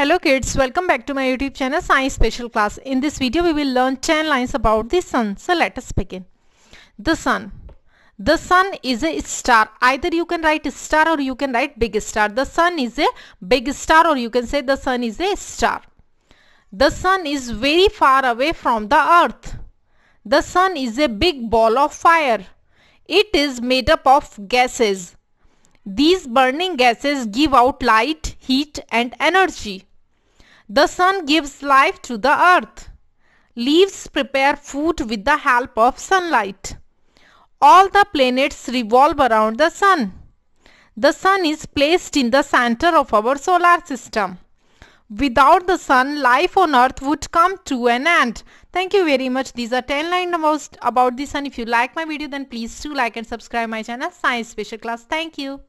Hello kids, welcome back to my YouTube channel Science Special Class. In this video we will learn 10 lines about the sun. So let us begin. The sun. The sun is a star. Either you can write star or you can write big star. The sun is a big star or you can say the sun is a star. The sun is very far away from the earth. The sun is a big ball of fire. It is made up of gases. These burning gases give out light, heat and energy. The sun gives life to the earth. Leaves prepare food with the help of sunlight. All the planets revolve around the sun. The sun is placed in the center of our solar system. Without the sun, life on earth would come to an end. Thank you very much. These are 10 lines about, about the sun. If you like my video, then please do like and subscribe my channel Science Special Class. Thank you.